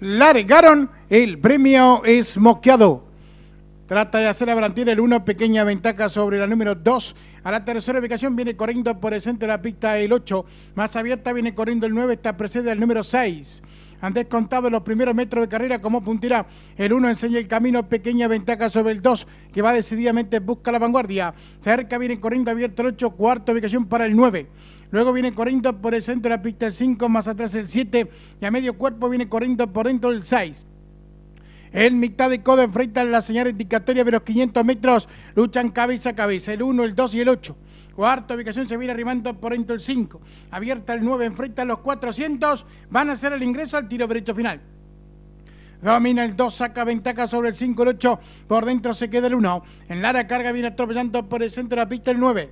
largaron, el premio es moqueado. Trata de hacer avanzar el 1, pequeña ventaja sobre la número 2. A la tercera ubicación viene corriendo por el centro de la pista el 8. Más abierta viene corriendo el 9, está precede al número 6. Han descontado los primeros metros de carrera como puntera. El 1 enseña el camino, pequeña ventaja sobre el 2, que va decididamente busca la vanguardia. Cerca viene corriendo abierto el 8, cuarta ubicación para el 9. Luego viene corriendo por el centro de la pista el 5, más atrás el 7 y a medio cuerpo viene corriendo por dentro el 6. En mitad de codo enfrentan la señal indicatoria de los 500 metros, luchan cabeza a cabeza, el 1, el 2 y el 8. Cuarta ubicación se viene arrimando por dentro el 5. Abierta el 9, enfrenta a los 400. Van a hacer el ingreso al tiro derecho final. Domina el 2, saca ventaja sobre el 5, el 8. Por dentro se queda el 1. En Lara carga viene atropellando por el centro de la pista el 9.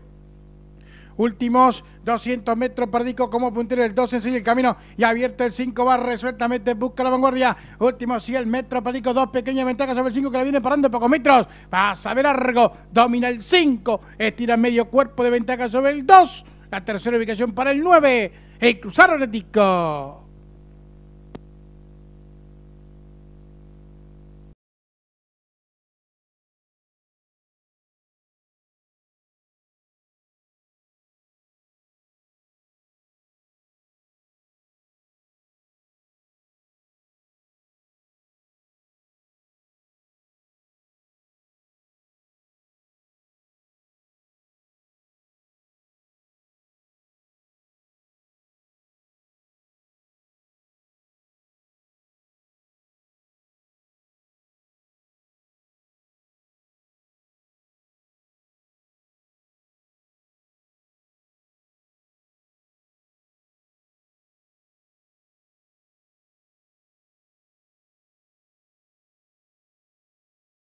Últimos 200 metros, Perdico como puntero el 2 en sigue el camino y abierto el 5, va resueltamente, busca la vanguardia. Últimos 100 metros, Perdico, dos pequeñas ventajas sobre el 5 que la viene parando pocos metros. a saber largo. domina el 5, estira medio cuerpo de ventaja sobre el 2. La tercera ubicación para el 9. Y cruzaron el disco.